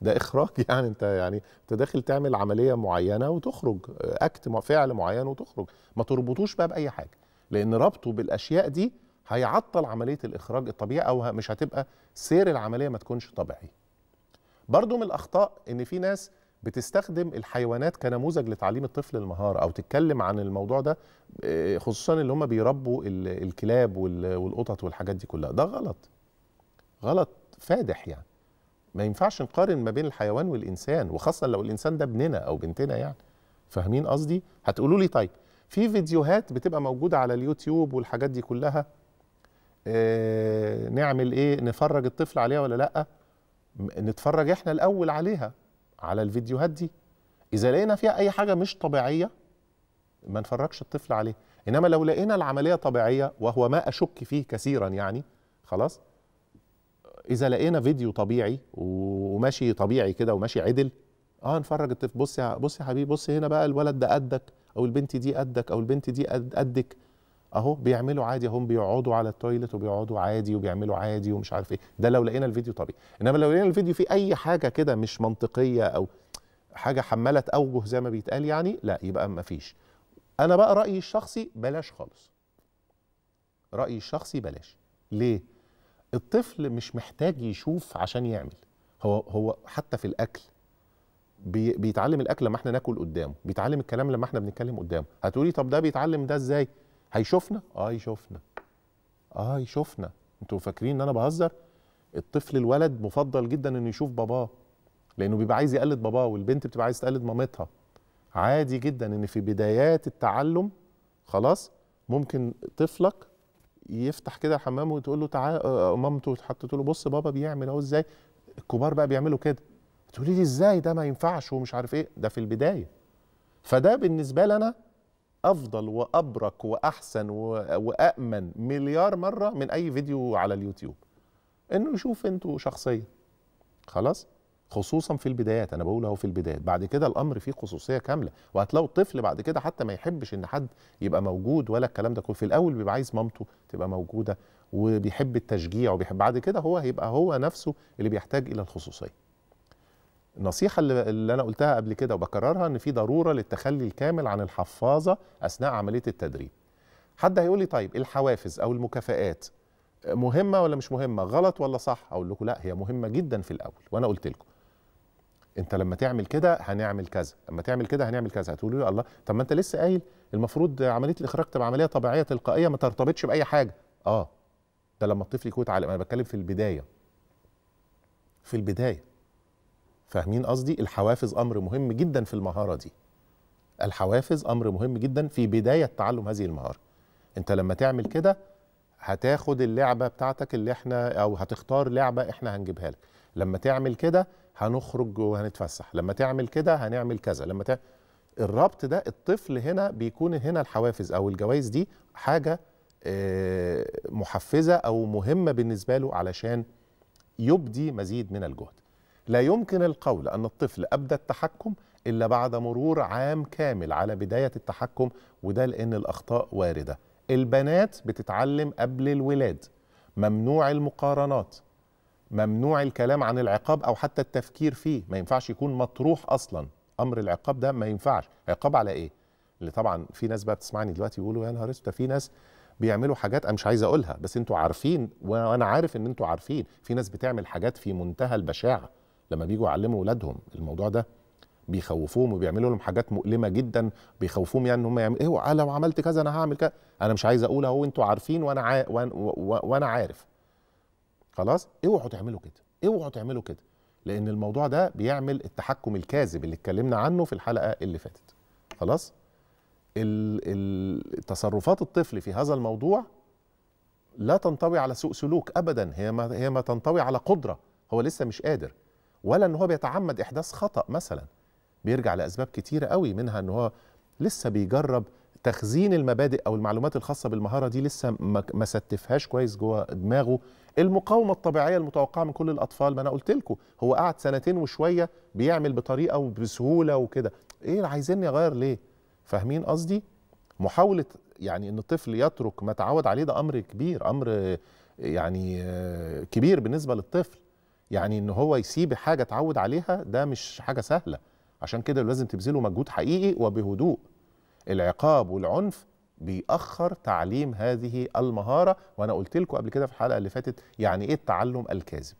ده اخراج يعني انت يعني انت داخل تعمل عمليه معينه وتخرج اكت فعل معين وتخرج ما تربطوش بقى باي حاجه لان ربطه بالاشياء دي هيعطل عمليه الاخراج الطبيعي او مش هتبقى سير العمليه ما تكونش طبيعي برضو من الاخطاء ان في ناس بتستخدم الحيوانات كنموذج لتعليم الطفل المهاره او تتكلم عن الموضوع ده آه، خصوصا اللي هم بيربوا الكلاب والقطط والحاجات دي كلها ده غلط غلط فادح يعني ما ينفعش نقارن ما بين الحيوان والانسان وخاصه لو الانسان ده ابننا او بنتنا يعني فاهمين قصدي هتقولوا لي طيب في فيديوهات بتبقى موجوده على اليوتيوب والحاجات دي كلها آه نعمل ايه نفرج الطفل عليها ولا لا نتفرج احنا الاول عليها على الفيديوهات دي اذا لقينا فيها اي حاجه مش طبيعيه ما نفرجش الطفل عليه انما لو لقينا العمليه طبيعيه وهو ما اشك فيه كثيرا يعني خلاص اذا لقينا فيديو طبيعي وماشي طبيعي كده وماشي عدل اه نفرج الطفل بص يا بص يا حبيبي بص هنا بقى الولد ده قدك او البنت دي قدك او البنت دي قدك اهو بيعملوا عادي هم بيقعدوا على التويلت وبيقعدوا عادي وبيعملوا عادي ومش عارف ايه ده لو لقينا الفيديو طبيعي انما لو لقينا الفيديو فيه اي حاجه كده مش منطقيه او حاجه حماله اوجه زي ما بيتقال يعني لا يبقى ما فيش انا بقى رايي الشخصي بلاش خالص رايي الشخصي بلاش ليه الطفل مش محتاج يشوف عشان يعمل هو هو حتى في الاكل بيتعلم الاكل لما احنا ناكل قدامه بيتعلم الكلام لما احنا بنتكلم قدامه هتقولي طب ده بيتعلم ده ازاي هيشوفنا اه يشوفنا اه يشوفنا انتوا فاكرين ان انا بهزر الطفل الولد مفضل جدا انه يشوف باباه لانه بيبقى عايز يقلد باباه والبنت بتبقى عايز تقلد مامتها عادي جدا ان في بدايات التعلم خلاص ممكن طفلك يفتح كده الحمام وتقول له تعالى آه، آه، مامته حطت له بص بابا بيعمل اهو ازاي الكبار بقى بيعملوا كده تقولي لي ازاي ده ما ينفعش ومش عارف ايه ده في البدايه فده بالنسبه لي انا افضل وابرك واحسن وامن مليار مره من اي فيديو على اليوتيوب انه يشوف انتوا شخصيه خلاص خصوصا في البدايات انا بقول اهو في البدايات بعد كده الامر فيه خصوصيه كامله وهتلاقوا الطفل بعد كده حتى ما يحبش ان حد يبقى موجود ولا الكلام ده كله في الاول بيبقى عايز مامته تبقى موجوده وبيحب التشجيع وبيحب بعد كده هو هيبقى هو نفسه اللي بيحتاج الى الخصوصيه النصيحة اللي أنا قلتها قبل كده وبكررها إن في ضرورة للتخلي الكامل عن الحفاظة أثناء عملية التدريب. حد هيقول لي طيب الحوافز أو المكافآت مهمة ولا مش مهمة؟ غلط ولا صح؟ أقول لكم لا هي مهمة جدا في الأول وأنا قلت لكم انت لما تعمل كده هنعمل كذا لما تعمل كده هنعمل كذا هتقول له الله طب ما انت لسه قايل المفروض عمليه الاخراج تبقى عمليه طبيعيه تلقائيه ما ترتبطش باي حاجه اه ده لما الطفل يكون اتعلم انا بتكلم في البدايه في البدايه فاهمين قصدي الحوافز امر مهم جدا في المهاره دي الحوافز امر مهم جدا في بدايه تعلم هذه المهاره انت لما تعمل كده هتاخد اللعبه بتاعتك اللي احنا او هتختار لعبه احنا هنجيبها لك لما تعمل كده هنخرج وهنتفسح لما تعمل كده هنعمل كذا لما ت... الربط ده الطفل هنا بيكون هنا الحوافز او الجوائز دي حاجه آه، محفزه او مهمه بالنسبه له علشان يبدي مزيد من الجهد. لا يمكن القول ان الطفل ابدى التحكم الا بعد مرور عام كامل على بدايه التحكم وده لان الاخطاء وارده. البنات بتتعلم قبل الولاد. ممنوع المقارنات. ممنوع الكلام عن العقاب او حتى التفكير فيه ما ينفعش يكون مطروح اصلا امر العقاب ده ما ينفعش عقاب على ايه اللي طبعا في ناس بقى بتسمعني دلوقتي يقولوا يا نهار اسود في ناس بيعملوا حاجات انا مش عايز اقولها بس انتوا عارفين وانا عارف ان انتوا عارفين في ناس بتعمل حاجات في منتهى البشاعه لما بيجوا يعلموا اولادهم الموضوع ده بيخوفوهم وبيعملوا لهم حاجات مؤلمه جدا بيخوفوهم يعني ان هم يعملوا ايه لو عملت كذا انا هعمل كذا انا مش عايز اقولها اهو انتوا عارفين وانا عا... وانا عارف خلاص اوعوا تعملوا كده اوعوا تعملوا كده لان الموضوع ده بيعمل التحكم الكاذب اللي اتكلمنا عنه في الحلقه اللي فاتت خلاص تصرفات الطفل في هذا الموضوع لا تنطوي على سوء سلوك ابدا هي ما هي ما تنطوي على قدره هو لسه مش قادر ولا ان هو بيتعمد احداث خطا مثلا بيرجع لاسباب كتيره قوي منها ان هو لسه بيجرب تخزين المبادئ او المعلومات الخاصه بالمهاره دي لسه ما ستفهاش كويس جوه دماغه المقاومه الطبيعيه المتوقعه من كل الاطفال ما انا قلت لكم هو قعد سنتين وشويه بيعمل بطريقه وبسهوله وكده ايه عايزيني اغير ليه فاهمين قصدي محاوله يعني ان الطفل يترك ما تعود عليه ده امر كبير امر يعني كبير بالنسبه للطفل يعني ان هو يسيب حاجه اتعود عليها ده مش حاجه سهله عشان كده لازم تبذله مجهود حقيقي وبهدوء العقاب والعنف بيأخر تعليم هذه المهارة وأنا قلت لكم قبل كده في الحلقة اللي فاتت يعني إيه التعلم الكاذب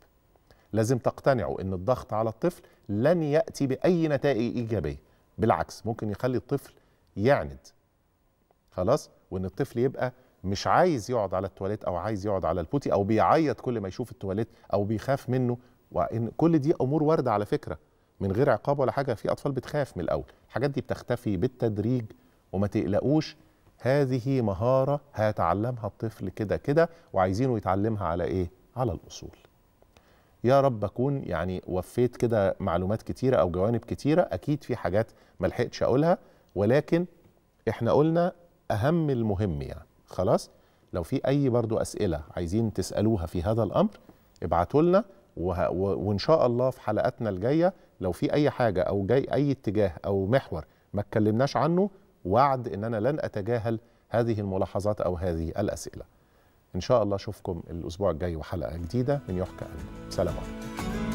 لازم تقتنعوا أن الضغط على الطفل لن يأتي بأي نتائج إيجابية بالعكس ممكن يخلي الطفل يعند خلاص وأن الطفل يبقى مش عايز يقعد على التواليت أو عايز يقعد على البوتي أو بيعيط كل ما يشوف التواليت أو بيخاف منه وإن كل دي أمور واردة على فكرة من غير عقاب ولا حاجة في أطفال بتخاف من الأول الحاجات دي بتختفي بالتدريج وما تقلقوش هذه مهارة هيتعلمها الطفل كده كده وعايزينه يتعلمها على إيه؟ على الأصول يا رب أكون يعني وفيت كده معلومات كتيرة أو جوانب كتيرة أكيد في حاجات ملحقتش أقولها ولكن إحنا قلنا أهم المهم يعني خلاص؟ لو في أي برضو أسئلة عايزين تسألوها في هذا الأمر ابعتوا لنا وإن شاء الله في حلقاتنا الجاية لو في أي حاجة أو جاي أي اتجاه أو محور ما اتكلمناش عنه وعد ان انا لن اتجاهل هذه الملاحظات او هذه الاسئله ان شاء الله اشوفكم الاسبوع الجاي وحلقه جديده من يحكى سلام عليكم